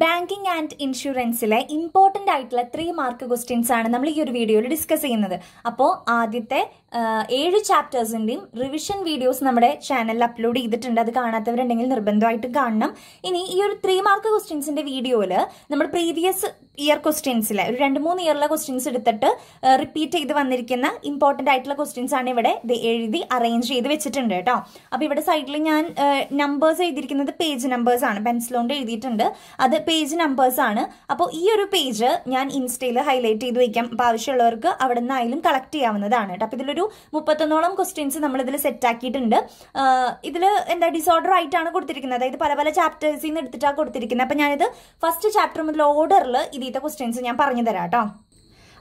banking and ഇൻഷുറൻസിലെ important ആയിട്ടുള്ള three mark questions ആണ് നമ്മൾ ഈ ഒരു വീഡിയോയിൽ ഡിസ്കസ് ചെയ്യുന്നത് അപ്പോൾ ആദ്യത്തെ ഏഴ് ചാപ്റ്റേഴ്സിൻ്റെയും റിവിഷൻ വീഡിയോസ് നമ്മുടെ ചാനലിൽ അപ്ലോഡ് ചെയ്തിട്ടുണ്ട് അത് കാണാത്തവരുണ്ടെങ്കിൽ നിർബന്ധമായിട്ട് കാണണം ഇനി ഈ ഒരു ത്രീ മാർക്ക് ക്വസ്റ്റ്യൻസിൻ്റെ വീഡിയോയില് നമ്മൾ പ്രീവിയസ് ഇയർ ക്വസ്റ്റ്യൻസിലെ ഒരു രണ്ട് മൂന്ന് ഇയറിലെ ക്വസ്റ്റ്യൻസ് എടുത്തിട്ട് റിപ്പീറ്റ് ചെയ്ത് വന്നിരിക്കുന്ന ഇമ്പോർട്ടൻ്റ് ആയിട്ടുള്ള ക്വസ്റ്റ്യൻസ് ആണ് ഇവിടെ എഴുതി അറേഞ്ച് ചെയ്ത് വെച്ചിട്ടുണ്ട് കേട്ടോ അപ്പോൾ ഇവിടെ സൈഡിൽ ഞാൻ നമ്പേഴ്സ് എഴുതിയിരിക്കുന്നത് പേജ് നമ്പേഴ്സ് ആണ് പെൻസിലോണ്ട് എഴുതിയിട്ടുണ്ട് അത് പേജ് നമ്പേഴ്സ് ആണ് അപ്പോൾ ഈ ഒരു പേജ് ഞാൻ ഇൻസ്റ്റയിൽ ഹൈലൈറ്റ് ചെയ്ത് വയ്ക്കാം അപ്പോൾ ആവശ്യമുള്ളവർക്ക് അവിടെ നിന്നായാലും കളക്ട് ചെയ്യാവുന്നതാണ് കേട്ടോ അപ്പോൾ ഇതിലൊരു ഒരു മുപ്പത്തൊന്നോളം ക്വസ്റ്റ്യൻസ് സെറ്റ് ആക്കിയിട്ടുണ്ട് ഇതിൽ എന്താ ഡിസോർഡർ ആയിട്ടാണ് കൊടുത്തിരിക്കുന്നത് അതായത് പല പല ചാപ്റ്റേഴ്സിൽ നിന്ന് എടുത്തിട്ടാണ് കൊടുത്തിരിക്കുന്നത് അപ്പൊ ഞാനിത് ഫസ്റ്റ് ചാപ്റ്റർ മുതൽ ഓർഡറിൽ ഇതിലത്തെ ക്വസ്റ്റ്യൻസ് ഞാൻ പറഞ്ഞു തരാം കേട്ടോ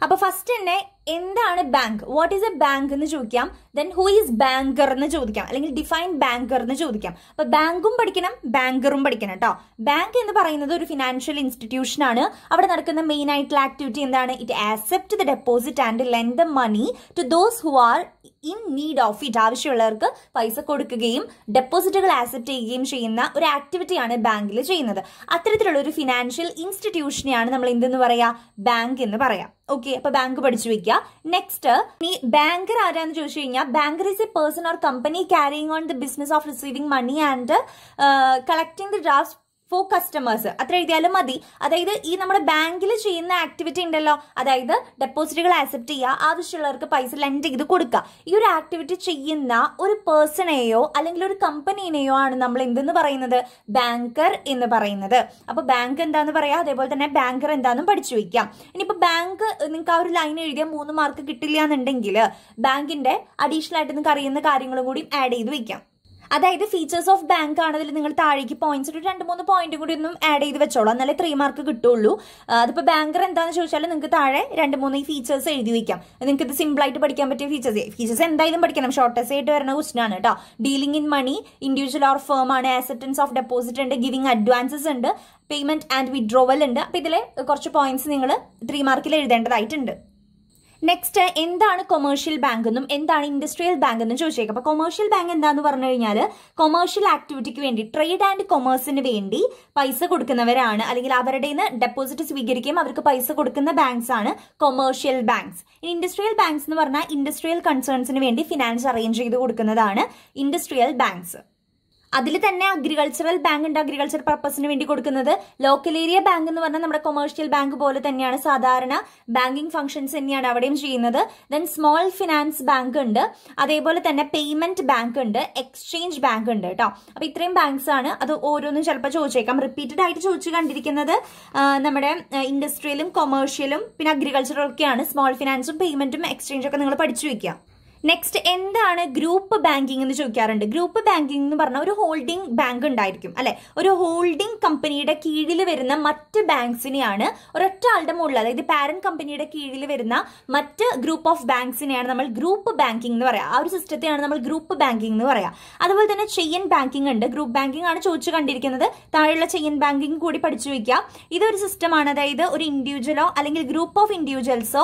അപ്പോൾ ഫസ്റ്റ് തന്നെ എന്താണ് bank what is a bank എന്ന് ചോദിക്കാം ദെൻ ഹൂ ഈസ് ബാങ്കർ എന്ന് ചോദിക്കാം അല്ലെങ്കിൽ ഡിഫൈൻ ബാങ്കർ എന്ന് ചോദിക്കാം അപ്പോൾ ബാങ്കും പഠിക്കണം ബാങ്കറും പഠിക്കണം കേട്ടോ ബാങ്ക് എന്ന് പറയുന്നത് ഒരു ഫിനാൻഷ്യൽ ഇൻസ്റ്റിറ്റ്യൂഷൻ ആണ് അവിടെ നടക്കുന്ന മെയിൻ ആയിട്ടുള്ള ആക്ടിവിറ്റി എന്താണ് it accept the deposit and lend the money to those who are in need of it ആവശ്യമുള്ളവർക്ക് പൈസ കൊടുക്കുകയും ഡെപ്പോസിറ്റുകൾ ആക്സെപ്റ്റ് ചെയ്യുകയും ചെയ്യുന്ന ഒരു ആക്ടിവിറ്റിയാണ് ബാങ്കിൽ ചെയ്യുന്നത് അത്തരത്തിലുള്ള ഒരു ഫിനാൻഷ്യൽ ഇൻസ്റ്റിറ്റ്യൂഷനെയാണ് നമ്മൾ എന്തെന്ന് പറയാ ബാങ്ക് എന്ന് പറയാം ഓക്കെ അപ്പൊ ബാങ്ക് പഠിച്ചു വെക്കുക നെക്സ്റ്റ് ഈ ബാങ്കർ ആരാന്ന് ചോദിച്ചു കഴിഞ്ഞാൽ banker is a person or company carrying on the business of receiving money and collecting the draft for customers അത്ര എഴുതിയാലും മതി അതായത് ഈ നമ്മുടെ ബാങ്കിൽ ചെയ്യുന്ന ആക്ടിവിറ്റി ഉണ്ടല്ലോ അതായത് ഡെപ്പോസിറ്റുകൾ ആക്സെപ്റ്റ് ചെയ്യുക ആവശ്യമുള്ളവർക്ക് പൈസ ലെൻഡ് ചെയ്ത് കൊടുക്കുക ഈ ഒരു ആക്ടിവിറ്റി ചെയ്യുന്ന ഒരു പേഴ്സണെയോ അല്ലെങ്കിൽ ഒരു കമ്പനീനെയോ ആണ് നമ്മൾ എന്തെന്ന് പറയുന്നത് ബാങ്കർ എന്ന് പറയുന്നത് അപ്പോൾ ബാങ്ക് എന്താന്ന് പറയാം അതേപോലെ തന്നെ ബാങ്കർ എന്താണെന്നും പഠിച്ചു വയ്ക്കാം ഇനിയിപ്പോൾ ബാങ്ക് നിങ്ങൾക്ക് ആ ഒരു ലൈൻ എഴുതിയാൽ മൂന്ന് മാർക്ക് കിട്ടില്ല എന്നുണ്ടെങ്കിൽ ബാങ്കിന്റെ അഡീഷണൽ ആയിട്ട് നിങ്ങൾക്ക് അറിയുന്ന കാര്യങ്ങളും കൂടി ആഡ് ചെയ്ത് വയ്ക്കാം അതായത് ഫീച്ചേഴ്സ് ഓഫ് ബാങ്ക് ആണെങ്കിൽ നിങ്ങൾ താഴേക്ക് പോയിന്റ്സ് ഒരു രണ്ട് മൂന്ന് പോയിന്റ് കൂടി ഒന്നും ആഡ് ചെയ്ത് വെച്ചോളൂ എന്നാലേ ത്രീ മാർക്ക് കിട്ടുള്ളൂ അതിപ്പോൾ ബാങ്കർ എന്താണെന്ന് ചോദിച്ചാൽ നിങ്ങൾക്ക് താഴെ രണ്ട് മൂന്ന് ഫീച്ചേഴ്സ് എഴുതി വയ്ക്കാം നിങ്ങൾക്ക് ഇത് സിമ്പിൾ ആയിട്ട് പഠിക്കാൻ പറ്റിയ ഫീച്ചേഴ്സ് ഫീച്ചേഴ്സ് എന്തായാലും പഠിക്കണം ഷോർട്ടസ്റ്റ് ആയിട്ട് വരുന്ന ക്വസ്റ്റൻ ആണ് കേട്ടോ dealing in money individual or firm ആണ് ആസെറ്റൻസ് ഓഫ് ഡെപ്പോസിറ്റ് ഉണ്ട് ഗിവിംഗ് അഡ്വാൻസസ് ഉണ്ട് പേയ്മെന്റ് ആൻഡ് വിഡ്രോവൽ ഉണ്ട് അപ്പോൾ ഇതിലെ കുറച്ച് പോയിന്റ്സ് നിങ്ങൾ ത്രീ മാർക്കിൽ എഴുതേണ്ടതായിട്ടുണ്ട് നെക്സ്റ്റ് എന്താണ് കൊമേഴ്ഷ്യൽ ബാങ്ക് എന്നും എന്താണ് ഇൻഡസ്ട്രിയൽ ബാങ്ക് എന്നും ചോദിച്ചേക്കും അപ്പൊ കൊമേഴ്ഷ്യൽ ബാങ്ക് എന്താന്ന് പറഞ്ഞു കഴിഞ്ഞാൽ കൊമേഴ്ഷ്യൽ ആക്ടിവിറ്റിക്ക് വേണ്ടി ട്രേഡ് ആൻഡ് കൊമേഴ്സിന് വേണ്ടി പൈസ കൊടുക്കുന്നവരാണ് അല്ലെങ്കിൽ അവരുടെ നിന്ന് ഡെപ്പോസിറ്റ് സ്വീകരിക്കുകയും അവർക്ക് പൈസ കൊടുക്കുന്ന ബാങ്ക്സ് ആണ് കൊമേഴ്ഷ്യൽ ബാങ്ക്സ് ഇൻഡസ്ട്രിയൽ ബാങ്ക്സ് എന്ന് പറഞ്ഞാൽ ഇൻഡസ്ട്രിയൽ കൺസേൺസിന് വേണ്ടി ഫിനാൻസ് അറേഞ്ച് ചെയ്ത് കൊടുക്കുന്നതാണ് ഇൻഡസ്ട്രിയൽ ബാങ്ക്സ് അതിൽ തന്നെ അഗ്രികൾച്ചറൽ ബാങ്ക് ഉണ്ട് അഗ്രികൾച്ചർ പർപ്പസിന് വേണ്ടി കൊടുക്കുന്നത് ലോക്കൽ ഏരിയ ബാങ്ക് എന്ന് പറഞ്ഞാൽ നമ്മുടെ കൊമേഴ്ഷ്യൽ ബാങ്ക് പോലെ തന്നെയാണ് സാധാരണ ബാങ്കിങ് ഫംഗ്ഷൻസ് തന്നെയാണ് അവിടെയും ചെയ്യുന്നത് ദെൻ സ്മോൾ ഫിനാൻസ് ബാങ്ക് ഉണ്ട് അതേപോലെ തന്നെ പേയ്മെന്റ് ബാങ്ക് ഉണ്ട് എക്സ്ചേഞ്ച് ബാങ്ക് ഉണ്ട് കേട്ടോ അപ്പൊ ഇത്രയും ബാങ്ക്സ് ആണ് അത് ഓരോന്നും ചിലപ്പോൾ ചോദിച്ചേക്കാം റിപ്പീറ്റഡ് ആയിട്ട് ചോദിച്ചു കണ്ടിരിക്കുന്നത് നമ്മുടെ ഇൻഡസ്ട്രിയലും കൊമേഴ്ഷ്യലും പിന്നെ അഗ്രികൾച്ചറൊക്കെയാണ് സ്മോൾ ഫിനാൻസും പേയ്മെന്റും എക്സ്ചേഞ്ചും ഒക്കെ നിങ്ങൾ പഠിച്ചു വെക്കുക നെക്സ്റ്റ് എന്താണ് ഗ്രൂപ്പ് ബാങ്കിങ് എന്ന് ചോദിക്കാറുണ്ട് ഗ്രൂപ്പ് ബാങ്കിങ് എന്ന് പറഞ്ഞാൽ ഒരു ഹോൾഡിംഗ് ബാങ്ക് ഉണ്ടായിരിക്കും അല്ലെ ഒരു ഹോൾഡിംഗ് കമ്പനിയുടെ കീഴിൽ വരുന്ന മറ്റ് ബാങ്ക്സിനെയാണ് ഒരൊറ്റ ആളുടെ മുകളിൽ അതായത് പാരന്റ് കമ്പനിയുടെ കീഴിൽ വരുന്ന മറ്റ് ഗ്രൂപ്പ് ഓഫ് ബാങ്ക്സിനെയാണ് നമ്മൾ ഗ്രൂപ്പ് ബാങ്കിങ് എന്ന് പറയാം ആ ഒരു സിസ്റ്റത്തെയാണ് നമ്മൾ ഗ്രൂപ്പ് ബാങ്കിങ് എന്ന് പറയാം അതുപോലെ തന്നെ ചെയിൻ ബാങ്കിങ് ഉണ്ട് ഗ്രൂപ്പ് ബാങ്കിങ് ആണ് ചോദിച്ചു കണ്ടിരിക്കുന്നത് താഴെയുള്ള ചെയിൻ ബാങ്കിങ് കൂടി പഠിച്ചു വയ്ക്കുക ഇതൊരു സിസ്റ്റമാണ് അതായത് ഒരു ഇൻഡിവിജ്വലോ അല്ലെങ്കിൽ ഗ്രൂപ്പ് ഓഫ് ഇൻഡിവിജ്വൽസോ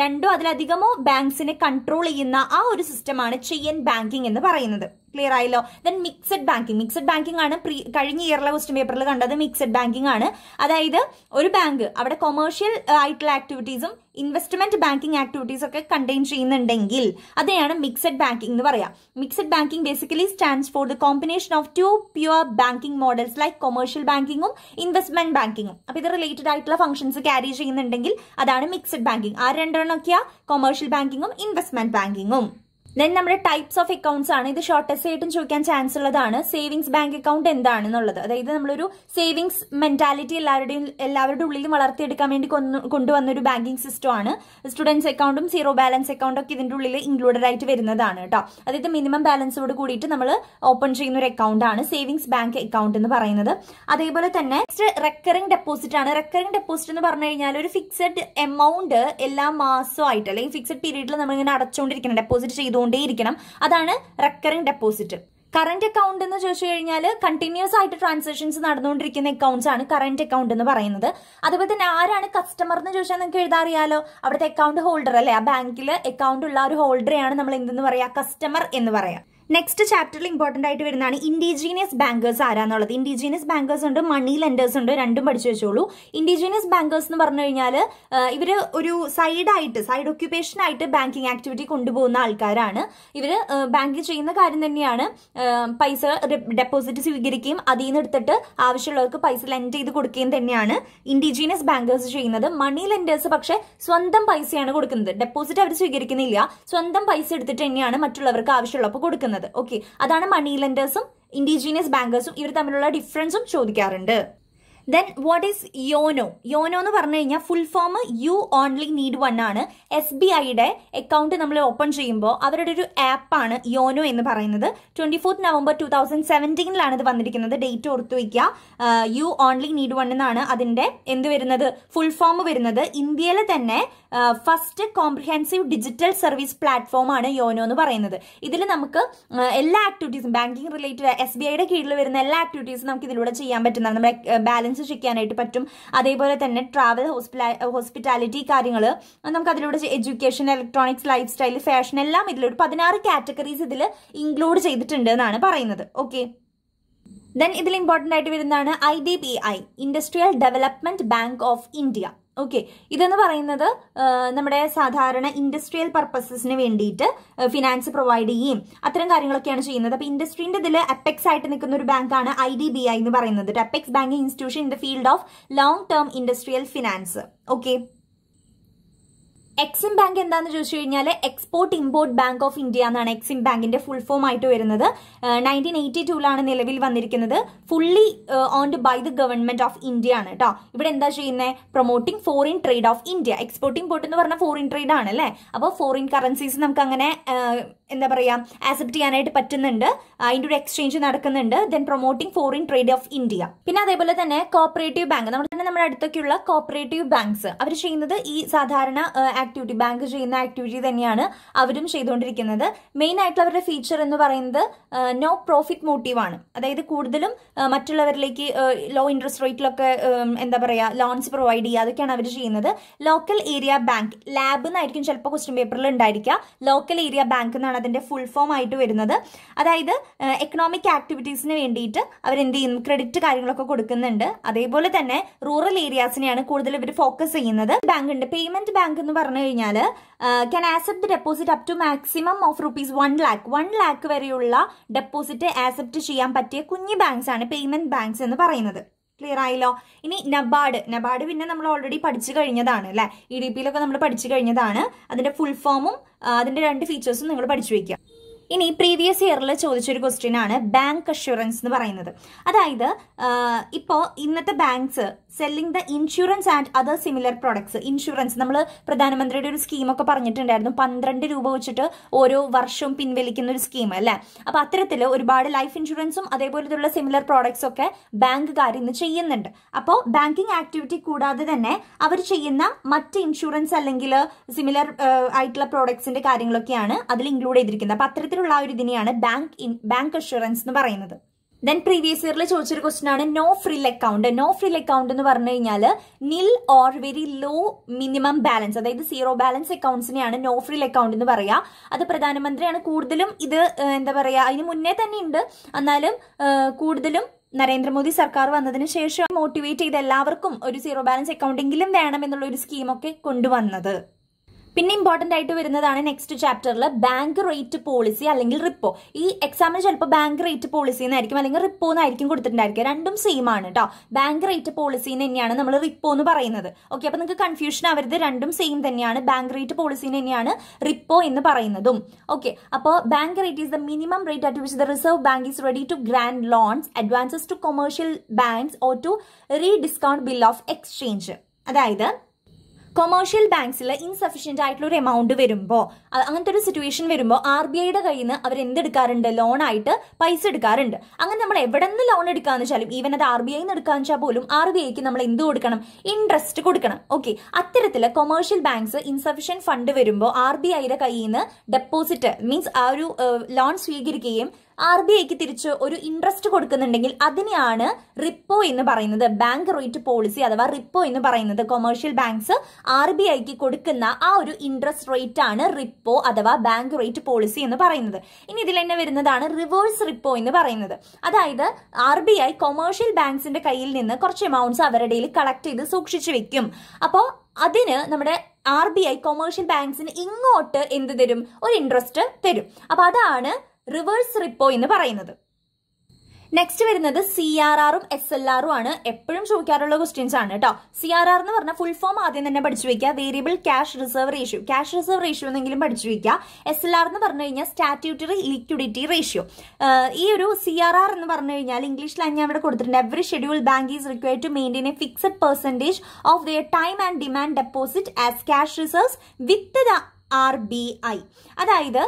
രണ്ടോ അതിലധികമോ ബാങ്ക്സിനെ കൺട്രോൾ ചെയ്യുന്ന ആ ഒരു സിസ്റ്റമാണ് ചെയിൻ ബാങ്കിങ് എന്ന് പറയുന്നത് ക്ലിയർ ആയല്ലോ then mixed banking mixed banking ആണ് പ്രീ കഴിഞ്ഞ ഇയറിലെ ക്വസ്റ്റ്യൻ പേപ്പറിൽ കണ്ടത് മിക്സഡ് ബാങ്കിങ് ആണ് അതായത് ഒരു ബാങ്ക് അവിടെ കൊമേഴ്ഷ്യൽ ആയിട്ടുള്ള ആക്ടിവിറ്റീസും ഇൻവെസ്റ്റ്മെന്റ് ബാങ്കിങ് ആക്ടിവിറ്റീസ് ഒക്കെ കണ്ടെയ്ൻ ചെയ്യുന്നുണ്ടെങ്കിൽ അതെയാണ് മിക്സഡ് ബാങ്കിങ് എന്ന് പറയാം mixed banking basically stands for the combination of two pure banking models like commercial ബാങ്കിങ്ങും ഇൻവെസ്റ്റ്മെന്റ് ബാങ്കിങ്ങും അപ്പൊ ഇത് റിലേറ്റഡ് ആയിട്ടുള്ള ഫംഗ്ഷൻസ് ക്യാരി ചെയ്യുന്നുണ്ടെങ്കിൽ അതാണ് മിക്സഡ് ബാങ്കിങ് ആ രണ്ടെണ്ണമൊക്കെയാ കൊമേഴ്ഷ്യൽ ബാങ്കിങ്ങും ഇൻവെസ്റ്റ്മെന്റ് ബാങ്കിങ്ങും ദെൻ നമ്മുടെ ടൈപ്സ് ഓഫ് അക്കൗണ്ട്സ് ആണ് ഇത് ഷോർട്ടസ്റ്റ് ആയിട്ടും ചോദിക്കാൻ ചാൻസ് ഉള്ളതാണ് സേവിങ്സ് ബാങ്ക് അക്കൗണ്ട് എന്താണെന്നുള്ളത് അതായത് നമ്മളൊരു സേവിങ്സ് മെന്റാലിറ്റി എല്ലാവരുടെയും എല്ലാവരുടെ ഉള്ളിലും വളർത്തിയെടുക്കാൻ വേണ്ടി കൊണ്ടുവന്ന ഒരു ബാങ്കിങ് സിസ്റ്റം ആണ് സ്റ്റുഡൻസ് അക്കൗണ്ടും സീറോ ബാലൻസ് അക്കൗണ്ടും ഒക്കെ ഇതിന്റെ ഉള്ളിൽ ഇൻക്ലൂഡഡ് ആയിട്ട് വരുന്നതാണ് കേട്ടോ അതായത് മിനിമം ബാലൻസോട് കൂടിയിട്ട് നമ്മൾ ഓപ്പൺ ചെയ്യുന്ന ഒരു അക്കൗണ്ട് ആണ് സേവിങ്സ് ബാങ്ക് അക്കൗണ്ട് എന്ന് പറയുന്നത് അതേപോലെ തന്നെ നെക്സ്റ്റ് റെക്കറിംഗ് ഡെപ്പോസിറ്റ് ആണ് റെക്കറിംഗ് ഡെപ്പോസിറ്റ് എന്ന് പറഞ്ഞു കഴിഞ്ഞാൽ ഒരു ഫിക്സഡ് എമൗണ്ട് എല്ലാ മാസമായിട്ട് അല്ലെങ്കിൽ ഫിക്സഡ് പീരീഡിൽ ഇങ്ങനെ അടച്ചുകൊണ്ടിരിക്കണം ഡെപ്പോസിറ്റ് ചെയ്തു ചെയ്തുകൊണ്ടേയിരിക്കണം അതാണ് റെക്കറിംഗ് ഡെപ്പോസിറ്റ് കറന്റ് അക്കൗണ്ട് എന്ന് ചോദിച്ചു കഴിഞ്ഞാൽ കണ്ടിന്യൂസ് ആയിട്ട് ട്രാൻസാക്ഷൻസ് നടന്നുകൊണ്ടിരിക്കുന്ന അക്കൗണ്ട്സ് ആണ് കറന്റ് അക്കൗണ്ട് എന്ന് പറയുന്നത് അതുപോലെ തന്നെ ആരാണ് കസ്റ്റമർ എന്ന് ചോദിച്ചാൽ നിങ്ങൾക്ക് എഴുതാറിയാലോ അവിടുത്തെ അക്കൗണ്ട് ഹോൾഡർ അല്ലെ ആ ബാങ്കിൽ അക്കൗണ്ട് ഉള്ള ഒരു ഹോൾഡറെയാണ് നമ്മൾ എന്തെന്ന് പറയാ കസ്റ്റമർ എന്ന് പറയാം നെക്സ്റ്റ് ചാപ്റ്ററിൽ ഇമ്പോർട്ടൻ്റ് ആയിട്ട് വരുന്നതാണ് ഇൻഡിജീനിയസ് ബാങ്കേഴ്സ് ആരാന്നുള്ളത് ഇൻഡിജീനിയസ് ബാങ്കേഴ്സ് ഉണ്ട് മണി ലെൻഡേഴ്സ് ഉണ്ട് രണ്ടും പഠിച്ചു വെച്ചോളൂ ഇൻഡിജീനിയസ് ബാങ്കേഴ്സ് എന്ന് പറഞ്ഞു കഴിഞ്ഞാൽ ഇവർ ഒരു സൈഡായിട്ട് സൈഡ് ഒക്യുപ്പേഷൻ ആയിട്ട് ബാങ്കിങ് ആക്ടിവിറ്റി കൊണ്ടുപോകുന്ന ആൾക്കാരാണ് ഇവർ ബാങ്കിൽ ചെയ്യുന്ന കാര്യം തന്നെയാണ് പൈസ ഡെപ്പോസിറ്റ് സ്വീകരിക്കുകയും അതിൽ നിന്ന് എടുത്തിട്ട് ആവശ്യമുള്ളവർക്ക് പൈസ ലെൻഡ് ചെയ്ത് കൊടുക്കുകയും തന്നെയാണ് ഇൻഡിജീനിയസ് ബാങ്കേഴ്സ് ചെയ്യുന്നത് മണി ലെൻഡേഴ്സ് പക്ഷേ സ്വന്തം പൈസയാണ് കൊടുക്കുന്നത് ഡെപ്പോസിറ്റ് അവർ സ്വീകരിക്കുന്നില്ല സ്വന്തം പൈസ എടുത്തിട്ട് തന്നെയാണ് മറ്റുള്ളവർക്ക് ആവശ്യമുള്ളപ്പോൾ കൊടുക്കുന്നത് ചോദിക്കുന്നത് ഓക്കെ അതാണ് മണി ലെൻഡേഴ്സും ഇൻഡിജീനിയസ് ബാങ്കേഴ്സും ഇവർ തമ്മിലുള്ള ഡിഫറൻസും ചോദിക്കാറുണ്ട് then what is YONO YONO എന്ന് പറഞ്ഞു കഴിഞ്ഞാൽ full form you only need one ആണ് എസ് ബി ഐയുടെ അക്കൗണ്ട് നമ്മൾ ഓപ്പൺ ചെയ്യുമ്പോൾ അവരുടെ ഒരു ആപ്പാണ് യോനോ എന്ന് പറയുന്നത് twenty fourth November two thousand സെവൻറ്റീനിലാണ് ഇത് വന്നിരിക്കുന്നത് ഡേറ്റ് ഓർത്തു വയ്ക്കുക യു ഓൺലി നീഡ് വൺ എന്നാണ് അതിൻ്റെ എന്ത് വരുന്നത് ഫുൾ ഫോം വരുന്നത് ഇന്ത്യയിലെ തന്നെ first comprehensive digital service platform ആണ് യോനോ എന്ന് പറയുന്നത് ഇതിൽ നമുക്ക് എല്ലാ ആക്ടിവിറ്റീസും ബാങ്കിങ് റിലേറ്റഡ് എസ് ബി ഐയുടെ കീഴിൽ വരുന്ന എല്ലാ ആക്ടിവിറ്റീസും നമുക്ക് ഇതിലൂടെ ചെയ്യാൻ പറ്റുന്നതാണ് നമ്മുടെ ബാലൻസ് ചെയ്യാനായിട്ട് പറ്റും അതേപോലെ തന്നെ ട്രാവൽ ഹോസ്പിറ്റാ ഹോസ്പിറ്റാലിറ്റി കാര്യങ്ങൾ നമുക്ക് അതിലൂടെ education electronics life style fashion എല്ലാം ഇതിലൊരു പതിനാറ് കാറ്റഗറീസ് ഇതിൽ ഇൻക്ലൂഡ് ചെയ്തിട്ടുണ്ട് എന്നാണ് പറയുന്നത് ഓക്കെ ദെൻ ഇതിൽ ഇമ്പോർട്ടൻ്റ് ആയിട്ട് വരുന്നതാണ് I D B I industrial development bank of India okay ഇതെന്ന് പറയുന്നത് നമ്മുടെ സാധാരണ ഇൻഡസ്ട്രിയൽ പർപ്പസസിന് വേണ്ടിയിട്ട് ഫിനാൻസ് പ്രൊവൈഡ് ചെയ്യും അത്തരം കാര്യങ്ങളൊക്കെയാണ് ചെയ്യുന്നത് അപ്പൊ ഇൻഡസ്ട്രീൻ്റെ ഇതിൽ അപ്പെക്സ് ആയിട്ട് നിൽക്കുന്ന ഒരു ബാങ്കാണ് ഐ ഡി ബി ഐ എന്ന് പറയുന്നത് apex banking institution in the field of long term industrial finance okay EXIM bank എന്താന്ന് ചോദിച്ചു കഴിഞ്ഞാൽ export import bank of India എന്നാണ് എക്സിം ബാങ്കിന്റെ ഫുൾ ഫോം ആയിട്ട് വരുന്നത് നയൻറ്റീൻ എയ്റ്റി ടൂലാണ് നിലവിൽ വന്നിരിക്കുന്നത് fully owned by the government of India ആണ് കേട്ടോ ഇവിടെ എന്താ ചെയ്യുന്നത് promoting foreign trade of India export import എന്ന് പറഞ്ഞാൽ ഫോറിൻ ട്രേഡ് ആണ് അല്ലേ അപ്പോൾ ഫോറിൻ കറൻസീസ് നമുക്ക് അങ്ങനെ എന്താ പറയുക ആക്സെപ്റ്റ് ചെയ്യാനായിട്ട് പറ്റുന്നുണ്ട് അതിൻ്റെ ഒരു എക്സ്ചേഞ്ച് നടക്കുന്നുണ്ട് then promoting foreign trade of India പിന്നെ അതേപോലെ തന്നെ കോപ്പറേറ്റീവ് ബാങ്ക് നമ്മൾ പിന്നെ നമ്മുടെ അടുത്തൊക്കെയുള്ള കോപ്പറേറ്റീവ് ബാങ്ക്സ് അവർ ചെയ്യുന്നത് ഈ സാധാരണ ആക്ടിവിറ്റി ബാങ്ക് ചെയ്യുന്ന ആക്ടിവിറ്റി തന്നെയാണ് അവരും ചെയ്തുകൊണ്ടിരിക്കുന്നത് മെയിൻ ആയിട്ടുള്ള അവരുടെ ഫീച്ചർ എന്ന് പറയുന്നത് നോ പ്രോഫിറ്റ് മോട്ടീവാണ് അതായത് കൂടുതലും മറ്റുള്ളവരിലേക്ക് ലോ ഇൻട്രസ്റ്റ് റേറ്റിലൊക്കെ എന്താ പറയുക ലോൺസ് പ്രൊവൈഡ് ചെയ്യുക അതൊക്കെയാണ് അവർ ചെയ്യുന്നത് ലോക്കൽ ഏരിയ ബാങ്ക് ലാബ് എന്നായിരിക്കും ചിലപ്പോൾ ക്വസ്റ്റ്യൻ പേപ്പറിൽ ഉണ്ടായിരിക്കുക ലോക്കൽ ഏരിയ ബാങ്ക് എന്നാണ് അതിൻ്റെ ഫുൾ ഫോം ആയിട്ട് വരുന്നത് അതായത് എക്കണോമിക് ആക്ടിവിറ്റീസിന് വേണ്ടിയിട്ട് അവർ എന്ത് ചെയ്യുന്നു ക്രെഡിറ്റ് കാര്യങ്ങളൊക്കെ കൊടുക്കുന്നുണ്ട് അതേപോലെ തന്നെ റൂറൽ ഏരിയാസിനെയാണ് കൂടുതൽ ഇവർ ഫോക്കസ് ചെയ്യുന്നത് ബാങ്ക് ഉണ്ട് പേയ്മെന്റ് ബാങ്ക് എന്ന് പറഞ്ഞു കഴിഞ്ഞാൽ can accept deposit up to maximum of rupees one lakh one lakh വരെയുള്ള ഡെപ്പോസിറ്റ് ആക്സെപ്റ്റ് ചെയ്യാൻ പറ്റിയ കുഞ്ഞു ബാങ്ക്സ് ആണ് പേയ്മെന്റ് ബാങ്ക്സ് എന്ന് പറയുന്നത് ക്ലിയർ ആയല്ലോ ഇനി നബാർഡ് നബാർഡ് പിന്നെ നമ്മൾ ഓൾറെഡി പഠിച്ചു കഴിഞ്ഞതാണ് അല്ലെ ഇ e ഡി പിയിലൊക്കെ നമ്മൾ പഠിച്ചു കഴിഞ്ഞതാണ് അതിന്റെ ഫുൾ ഫോമും അതിന്റെ രണ്ട് ഫീച്ചേഴ്സും നിങ്ങൾ പഠിച്ചു വയ്ക്കുക ഇനി പ്രീവിയസ് ഇയറിൽ ചോദിച്ചൊരു ക്വസ്റ്റ്യൻ ആണ് ബാങ്ക് അഷുറൻസ് എന്ന് പറയുന്നത് അതായത് ഇപ്പോൾ ഇന്നത്തെ banks selling the insurance and other similar products insurance നമ്മൾ പ്രധാനമന്ത്രിയുടെ ഒരു സ്കീമൊക്കെ പറഞ്ഞിട്ടുണ്ടായിരുന്നു പന്ത്രണ്ട് രൂപ വെച്ചിട്ട് ഓരോ വർഷവും പിൻവലിക്കുന്ന ഒരു സ്കീം അല്ലേ അപ്പോൾ അത്തരത്തിൽ ഒരുപാട് ലൈഫ് ഇൻഷുറൻസും അതേപോലെയുള്ള സിമിലർ പ്രോഡക്ട്സ് ഒക്കെ ബാങ്കുകാർ ഇന്ന് ചെയ്യുന്നുണ്ട് അപ്പോൾ ബാങ്കിങ് ആക്ടിവിറ്റി കൂടാതെ തന്നെ അവർ ചെയ്യുന്ന മറ്റ് ഇൻഷുറൻസ് അല്ലെങ്കിൽ സിമിലർ ആയിട്ടുള്ള പ്രോഡക്ട്സിന്റെ കാര്യങ്ങളൊക്കെയാണ് അതിൽ ഇൻക്ലൂഡ് ചെയ്തിരിക്കുന്നത് അപ്പോൾ അത്തരത്തിൽ അത്തരത്തിലുള്ള ഒരു ഇതിനെയാണ് ബാങ്ക് ഇൻ ബാങ്ക് അഷുറൻസ് എന്ന് പറയുന്നത് ദെൻ പ്രീവിയസ് ഇയറിൽ ചോദിച്ചൊരു ക്വസ്റ്റൻ ആണ് no frill account no frill account എന്ന് പറഞ്ഞു കഴിഞ്ഞാൽ nil or very low minimum balance അതായത് സീറോ ബാലൻസ് അക്കൗണ്ട്സിനെയാണ് നോ ഫ്രിൽ അക്കൗണ്ട് എന്ന് പറയുക അത് പ്രധാനമന്ത്രിയാണ് കൂടുതലും ഇത് എന്താ പറയുക അതിന് മുന്നേ തന്നെ ഉണ്ട് എന്നാലും കൂടുതലും നരേന്ദ്രമോദി സർക്കാർ വന്നതിന് ശേഷം മോട്ടിവേറ്റ് ചെയ്ത് എല്ലാവർക്കും ഒരു സീറോ ബാലൻസ് അക്കൗണ്ടെങ്കിലും വേണം എന്നുള്ള ഒരു സ്കീമൊക്കെ കൊണ്ടുവന്നത് പിന്നെ ഇമ്പോർട്ടന്റ് ആയിട്ട് വരുന്നതാണ് നെക്സ്റ്റ് ചാപ്റ്ററിൽ ബാങ്ക് റേറ്റ് പോളിസി അല്ലെങ്കിൽ റിപ്പോ ഈ എക്സാമിന് ചിലപ്പോൾ ബാങ്ക് റേറ്റ് പോളിസി എന്നായിരിക്കും അല്ലെങ്കിൽ റിപ്പോ എന്നായിരിക്കും കൊടുത്തിട്ടുണ്ടായിരിക്കുക രണ്ടും സെയിം ആണ് കേട്ടോ ബാങ്ക് റേറ്റ് പോളിസി തന്നെയാണ് നമ്മൾ റിപ്പോ എന്ന് പറയുന്നത് ഓക്കെ അപ്പൊ നിങ്ങൾക്ക് കൺഫ്യൂഷൻ ആവരുത് രണ്ടും സെയിം തന്നെയാണ് ബാങ്ക് റേറ്റ് പോളിസി തന്നെയാണ് റിപ്പോ എന്ന് പറയുന്നതും ഓക്കെ അപ്പോൾ bank rate is the minimum rate at which the reserve bank is ready to grant loans advances to commercial banks or to rediscount bill of exchange അതായത് കൊമേഴ്ഷ്യൽ ബാങ്ക്സിൽ insufficient ആയിട്ടുള്ള ഒരു amount വരുമ്പോൾ അങ്ങനത്തെ ഒരു സിറ്റുവേഷൻ വരുമ്പോൾ ആർ ബി ഐയുടെ കയ്യിൽ നിന്ന് അവർ എന്തെടുക്കാറുണ്ട് ലോണായിട്ട് പൈസ എടുക്കാറുണ്ട് അങ്ങനെ നമ്മൾ എവിടെ നിന്ന് ലോൺ എടുക്കാന്ന് വെച്ചാലും ഈവൻ അത് ആർ ബി ഐ എടുക്കാന്ന് വെച്ചാൽ പോലും ആർ ബി ഐക്ക് നമ്മൾ എന്ത് കൊടുക്കണം ഇൻട്രസ്റ്റ് കൊടുക്കണം ഓക്കെ അത്തരത്തിൽ കൊമേഴ്ഷ്യൽ ബാങ്ക്സ് ഇൻസഫിഷ്യൻ ഫണ്ട് വരുമ്പോൾ ആർ ബി ഐയുടെ കയ്യിൽ നിന്ന് ഡെപ്പോസിറ്റ് മീൻസ് ആ ഒരു ലോൺ സ്വീകരിക്കുകയും ആർ ബി ഐക്ക് തിരിച്ച് ഒരു ഇൻട്രസ്റ്റ് കൊടുക്കുന്നുണ്ടെങ്കിൽ അതിനെയാണ് റിപ്പോ എന്ന് പറയുന്നത് ബാങ്ക് റേറ്റ് പോളിസി അഥവാ റിപ്പോ എന്ന് പറയുന്നത് കൊമേഴ്ഷ്യൽ ബാങ്ക്സ് ആർ ബി ഐക്ക് കൊടുക്കുന്ന ആ ഒരു ഇൻട്രസ്റ്റ് റേറ്റ് ആണ് റിപ്പോ അഥവാ ബാങ്ക് റേറ്റ് പോളിസി എന്ന് പറയുന്നത് ഇനി ഇതിൽ തന്നെ വരുന്നതാണ് റിവേഴ്സ് റിപ്പോ എന്ന് പറയുന്നത് അതായത് ആർ ബി ഐ കൊമേഴ്ഷ്യൽ ബാങ്ക്സിന്റെ കയ്യിൽ നിന്ന് കുറച്ച് എമൗണ്ട്സ് അവരുടെ കളക്ട് ചെയ്ത് സൂക്ഷിച്ചു വെക്കും അപ്പോൾ അതിന് നമ്മുടെ ആർ ബി ഐ കൊമേഴ്ഷ്യൽ ബാങ്ക്സിന് ഇങ്ങോട്ട് എന്ത് തരും ഒരു ഇൻട്രസ്റ്റ് തരും അപ്പോൾ അതാണ് റിവേഴ്സ് റിപ്പോ എന്ന് പറയുന്നത് നെക്സ്റ്റ് വരുന്നത് സി ആർ ആറും എസ് എൽ ആറും ആണ് എപ്പോഴും ചോദിക്കാറുള്ള ക്വസ്റ്റ്യൻസ് ആണ് കേട്ടോ സി ആർ ആർ എന്ന് പറഞ്ഞാൽ ഫുൾ ഫോം ആദ്യം തന്നെ പഠിച്ചു വയ്ക്കുക variable cash reserve ratio cash reserve ratio എന്നെങ്കിലും പഠിച്ചു വയ്ക്കുക എസ് എൽ ആർ എന്ന് പറഞ്ഞു കഴിഞ്ഞാൽ സ്റ്റാറ്റ്യൂട്ടറി ലിക്വിഡിറ്റി റേഷ്യോ ഈ ഒരു സി ആർ ആർ എന്ന് പറഞ്ഞു കഴിഞ്ഞാൽ ഇംഗ്ലീഷിൽ ഞാൻ ഇവിടെ കൊടുത്തിട്ടുണ്ട് every schedule bank is required to maintain a fixed percentage of their time and demand deposit as cash reserves with the R B I അതായത്